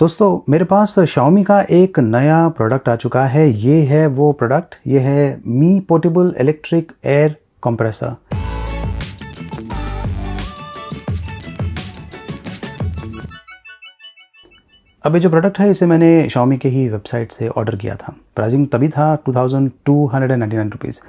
दोस्तों मेरे पास शाओमी तो का एक नया प्रोडक्ट आ चुका है ये है वो प्रोडक्ट ये है Mi portable electric air compressor अब ये जो प्रोडक्ट है इसे मैंने शाओमी के ही वेबसाइट से ऑर्डर किया था प्राइजिंग तभी था two thousand two hundred and ninety nine rupees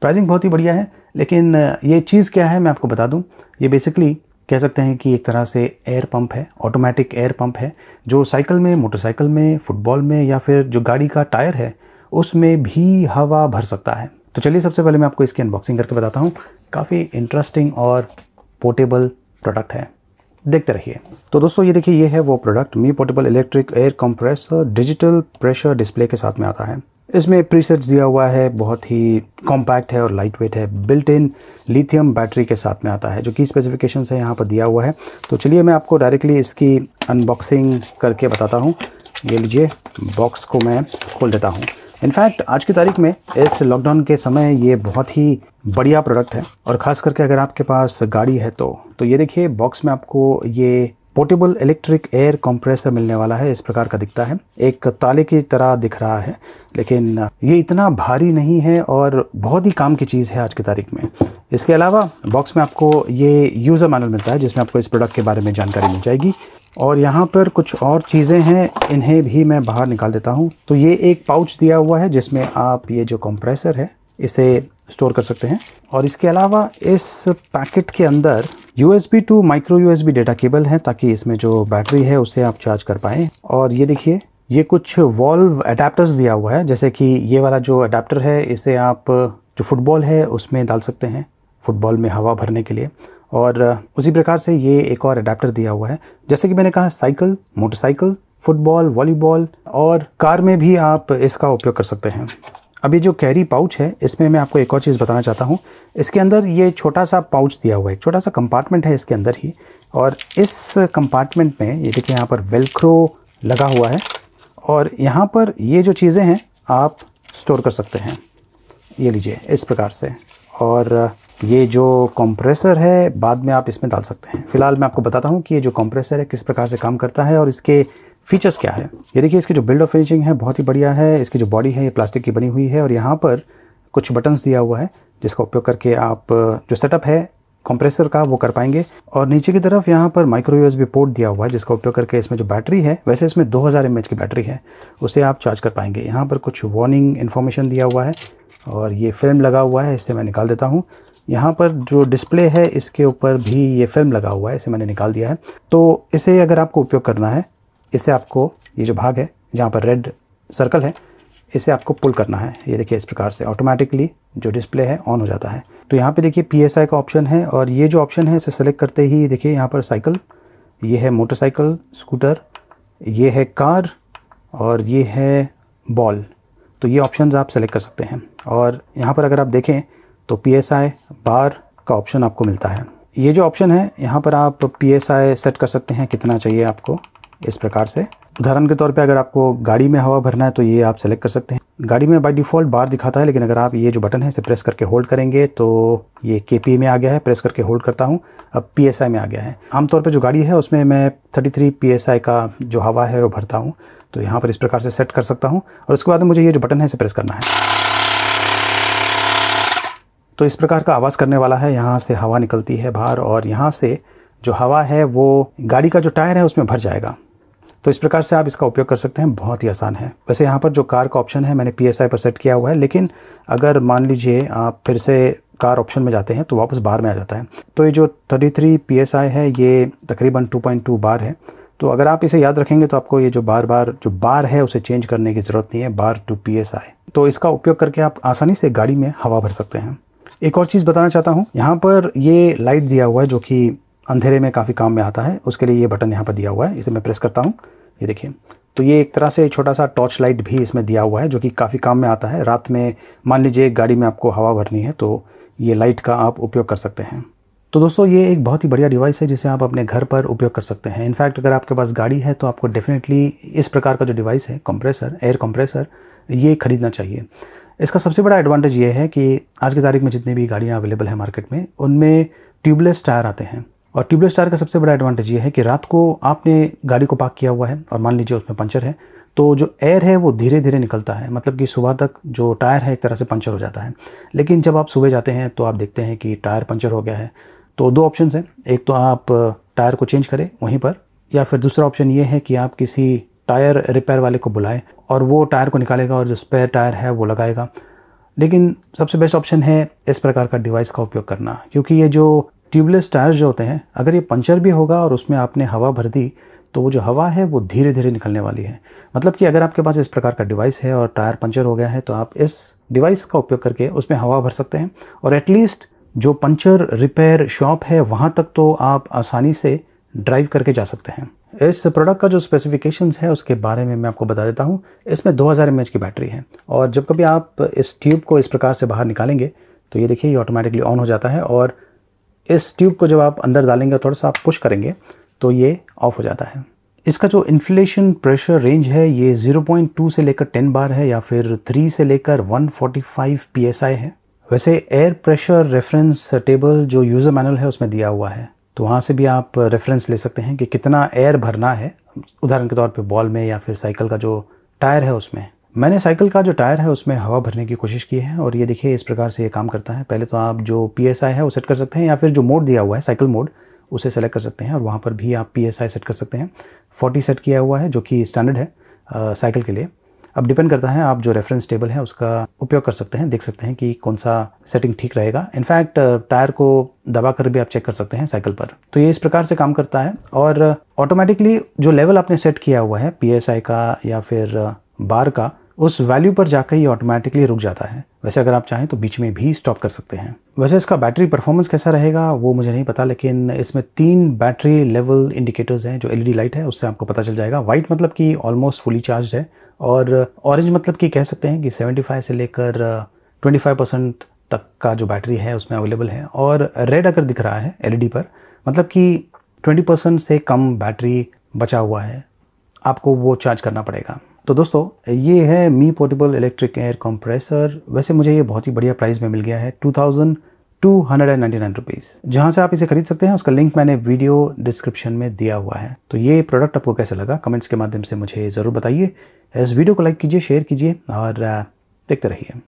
pricing बहुत ही बढ़िया है लेकिन ये चीज़ क्या है मैं आपको बता दूं ये बेसिकली कह सकते हैं कि एक तरह से एयर पंप है ऑटोमेटिक एयर पंप है जो साइकिल में मोटरसाइकिल में फुटबॉल में या फिर जो गाड़ी का टायर है उसमें भी हवा भर सकता है तो चलिए सबसे पहले मैं आपको इसकी अनबॉक्सिंग करके बताता हूँ काफ़ी इंटरेस्टिंग और पोर्टेबल प्रोडक्ट है देखते रहिए तो दोस्तों ये देखिए ये है वो product Mi portable electric air compressor digital pressure display के साथ में आता है इसमें प्रीसेट्स दिया हुआ है बहुत ही कॉम्पैक्ट है और लाइट वेट है बिल्ट इन लिथियम बैटरी के साथ में आता है जो कि स्पेसिफिकेशन है यहाँ पर दिया हुआ है तो चलिए मैं आपको डायरेक्टली इसकी अनबॉक्सिंग करके बताता हूँ ये लीजिए बॉक्स को मैं खोल देता हूँ इनफैक्ट आज की तारीख में इस लॉकडाउन के समय ये बहुत ही बढ़िया प्रोडक्ट है और ख़ास करके अगर आपके पास गाड़ी है तो तो ये देखिए बॉक्स में आपको ये पोर्टेबल इलेक्ट्रिक एयर कंप्रेसर मिलने वाला है इस प्रकार का दिखता है एक ताले की तरह दिख रहा है लेकिन ये इतना भारी नहीं है और बहुत ही काम की चीज़ है आज की तारीख में इसके अलावा बॉक्स में आपको ये यूज़र मैनुअल मिलता है जिसमें आपको इस प्रोडक्ट के बारे में जानकारी मिल जाएगी और यहाँ पर कुछ और चीज़ें हैं इन्हें भी मैं बाहर निकाल देता हूँ तो ये एक पाउच दिया हुआ है जिसमें आप ये जो कंप्रेसर है इसे स्टोर कर सकते हैं और इसके अलावा इस पैकेट के अंदर U S B to micro U S B data cable है ताकि इसमें जो बैटरी है उसे आप चार्ज कर पाएँ और ये देखिए ये कुछ वॉल्व अडेप्टर्स दिया हुआ है जैसे कि ये वाला जो अडेप्टर है इसे आप जो फुटबॉल है उसमें डाल सकते हैं फुटबॉल में हवा भरने के लिए और उसी प्रकार से ये एक और अडेप्टर दिया हुआ है जैसे कि मैंने कहा साइकिल मोटरसाइकिल फुटबॉल वॉलीबॉल और कार में भी आप इसका उपयोग कर सकते हैं अब ये जो कैरी पाउच है इसमें मैं आपको एक और चीज़ बताना चाहता हूँ इसके अंदर ये छोटा सा पाउच दिया हुआ है छोटा सा कंपार्टमेंट है इसके अंदर ही और इस कंपार्टमेंट में ये देखिए यहाँ पर वेलक्रो लगा हुआ है और यहाँ पर ये जो चीज़ें हैं आप स्टोर कर सकते हैं ये लीजिए इस प्रकार से और ये जो कंप्रेसर है बाद में आप इसमें डाल सकते हैं फ़िलहाल मैं आपको बताता हूँ कि ये जो कंप्रेसर है किस प्रकार से काम करता है और इसके फीचर्स क्या है ये देखिए इसकी जो बिल्ड और फिनिशिंग है बहुत ही बढ़िया है इसकी जो बॉडी है ये प्लास्टिक की बनी हुई है और यहाँ पर कुछ बटन्स दिया हुआ है जिसका उपयोग करके आप जो सेटअप है कंप्रेसर का वो कर पाएंगे और नीचे की तरफ यहाँ पर माइक्रो यूएसबी पोर्ट दिया हुआ है जिसका उपयोग करके इसमें जो बैटरी है वैसे इसमें 2000 हज़ार की बैटरी है उसे आप चार्ज कर पाएंगे यहाँ पर कुछ वार्निंग इन्फॉर्मेशन दिया हुआ है और ये फिल्म लगा हुआ है इससे मैं निकाल देता हूँ यहाँ पर जो डिस्प्ले है इसके ऊपर भी ये फिल्म लगा हुआ है इसे मैंने निकाल दिया है तो इसे अगर आपको उपयोग करना है इसे आपको ये जो भाग है जहाँ पर रेड सर्कल है इसे आपको पुल करना है ये देखिए इस प्रकार से ऑटोमेटिकली जो डिस्प्ले है ऑन हो जाता है तो यहाँ पे देखिए पी का ऑप्शन है और ये जो ऑप्शन है इसे सेलेक्ट करते ही देखिए यहाँ पर साइकिल ये है मोटरसाइकिल स्कूटर ये है कार और ये है बॉल तो ये ऑप्शन आप सेलेक्ट कर सकते हैं और यहाँ पर अगर आप देखें तो पी बार का ऑप्शन आपको मिलता है ये जो ऑप्शन है यहाँ पर आप पी सेट कर सकते हैं कितना चाहिए आपको इस प्रकार से उदाहरण के तौर पे अगर आपको गाड़ी में हवा भरना है तो ये आप सेलेक्ट कर सकते हैं गाड़ी में बाय डिफ़ॉल्ट बार दिखाता है लेकिन अगर आप ये जो बटन है इसे प्रेस करके होल्ड करेंगे तो ये के में आ गया है प्रेस करके होल्ड करता हूँ अब पी में आ गया है आमतौर पर जो गाड़ी है उसमें मैं थर्टी थ्री का जो हवा है वो भरता हूँ तो यहाँ पर इस प्रकार से सेट कर सकता हूँ और उसके बाद मुझे ये जो बटन है इसे प्रेस करना है तो इस प्रकार का आवाज़ करने वाला है यहाँ से हवा निकलती है बाहर और यहाँ से जो हवा है वो गाड़ी का जो टायर है उसमें भर जाएगा तो इस प्रकार से आप इसका उपयोग कर सकते हैं बहुत ही आसान है वैसे यहाँ पर जो कार का ऑप्शन है मैंने पी पर सेट किया हुआ है लेकिन अगर मान लीजिए आप फिर से कार ऑप्शन में जाते हैं तो वापस बार में आ जाता है तो ये जो 33 थ्री है ये तकरीबन 2.2 बार है तो अगर आप इसे याद रखेंगे तो आपको ये जो बार बार जो बार है उसे चेंज करने की ज़रूरत नहीं है bar to P S I तो इसका उपयोग करके आप आसानी से गाड़ी में हवा भर सकते हैं एक और चीज़ बताना चाहता हूँ यहाँ पर ये लाइट दिया हुआ है जो कि अंधेरे में काफ़ी काम में आता है उसके लिए ये बटन यहाँ पर दिया हुआ है इसे मैं प्रेस करता हूँ ये देखिए तो ये एक तरह से छोटा सा टॉर्च लाइट भी इसमें दिया हुआ है जो कि काफ़ी काम में आता है रात में मान लीजिए गाड़ी में आपको हवा भरनी है तो ये लाइट का आप उपयोग कर सकते हैं तो दोस्तों ये एक बहुत ही बढ़िया डिवाइस है जिसे आप अपने घर पर उपयोग कर सकते हैं इनफैक्ट अगर आपके पास गाड़ी है तो आपको डेफिनेटली इस प्रकार का जो डिवाइस है कंप्रेसर एयर कंप्रेसर ये ख़रीदना चाहिए इसका सबसे बड़ा एडवांटेज ये है कि आज की तारीख में जितनी भी गाड़ियाँ अवेलेबल हैं मार्केट में उनमें ट्यूबलेस टायर आते हैं और ट्यूबलेस टायर का सबसे बड़ा एडवांटेज ये है कि रात को आपने गाड़ी को पार्क किया हुआ है और मान लीजिए उसमें पंचर है तो जो एयर है वो धीरे धीरे निकलता है मतलब कि सुबह तक जो टायर है एक तरह से पंचर हो जाता है लेकिन जब आप सुबह जाते हैं तो आप देखते हैं कि टायर पंचर हो गया है तो दो ऑप्शन हैं एक तो आप टायर को चेंज करें वहीं पर या फिर दूसरा ऑप्शन ये है कि आप किसी टायर रिपेयर वाले को बुलाएं और वो टायर को निकालेगा और जो स्पेयर टायर है वो लगाएगा लेकिन सबसे बेस्ट ऑप्शन है इस प्रकार का डिवाइस का उपयोग करना क्योंकि ये जो ट्यूबलेस टायर्स जो होते हैं अगर ये पंचर भी होगा और उसमें आपने हवा भर दी तो वो जो हवा है वो धीरे धीरे निकलने वाली है मतलब कि अगर आपके पास इस प्रकार का डिवाइस है और टायर पंचर हो गया है तो आप इस डिवाइस का उपयोग करके उसमें हवा भर सकते हैं और एटलीस्ट जो पंचर रिपेयर शॉप है वहाँ तक तो आप आसानी से ड्राइव करके जा सकते हैं इस प्रोडक्ट का जो स्पेसिफिकेशंस है उसके बारे में मैं आपको बता देता हूँ इसमें 2000 हज़ार की बैटरी है और जब कभी आप इस ट्यूब को इस प्रकार से बाहर निकालेंगे तो ये देखिए ये ऑटोमेटिकली ऑन हो जाता है और इस ट्यूब को जब आप अंदर डालेंगे थोड़ा सा आप पुश करेंगे तो ये ऑफ हो जाता है इसका जो इन्फ्लेशन प्रेशर रेंज है ये 0.2 से लेकर 10 बार है या फिर 3 से लेकर 145 psi है वैसे एयर प्रेशर रेफरेंस टेबल जो यूज़र मैनुअल है उसमें दिया हुआ है तो वहाँ से भी आप रेफरेंस ले सकते हैं कि कितना एयर भरना है उदाहरण के तौर पे बॉल में या फिर साइकिल का जो टायर है उसमें मैंने साइकिल का जो टायर है उसमें हवा भरने की कोशिश की है और ये देखिए इस प्रकार से ये काम करता है पहले तो आप जो पी है वो सेट कर सकते हैं या फिर जो मोड दिया हुआ है साइकिल मोड उसे सेलेक्ट कर सकते हैं और वहाँ पर भी आप पी सेट कर सकते हैं फोर्टी सेट किया हुआ है जो कि स्टैंडर्ड है साइकिल के लिए अब डिपेंड करता है आप जो रेफरेंस टेबल है उसका उपयोग कर सकते हैं देख सकते हैं कि कौन सा सेटिंग ठीक रहेगा इनफैक्ट टायर को दबा कर भी आप चेक कर सकते हैं साइकिल पर तो ये इस प्रकार से काम करता है और ऑटोमेटिकली जो लेवल आपने सेट किया हुआ है पी का या फिर बार का उस वैल्यू पर जाकर ये ऑटोमेटिकली रुक जाता है वैसे अगर आप चाहें तो बीच में भी स्टॉप कर सकते हैं वैसे इसका बैटरी परफॉर्मेंस कैसा रहेगा वो मुझे नहीं पता लेकिन इसमें तीन बैटरी लेवल इंडिकेटर्स हैं जो एलईडी लाइट है उससे आपको पता चल जाएगा वाइट मतलब कि ऑलमोस्ट फुली चार्ज है और ऑरेंज मतलब कि कह सकते हैं कि 75 से लेकर 25 परसेंट तक का जो बैटरी है उसमें अवेलेबल है और रेड अगर दिख रहा है एल पर मतलब कि 20 परसेंट से कम बैटरी बचा हुआ है आपको वो चार्ज करना पड़ेगा तो दोस्तों ये है Mi portable electric air compressor वैसे मुझे ये बहुत ही बढ़िया प्राइस में मिल गया है two thousand two hundred and ninety nine rupees जहाँ से आप इसे खरीद सकते हैं उसका लिंक मैंने वीडियो डिस्क्रिप्शन में दिया हुआ है तो ये प्रोडक्ट आपको कैसे लगा कमेंट्स के माध्यम से मुझे ज़रूर बताइए इस वीडियो को लाइक कीजिए शेयर कीजिए और देखते रहिए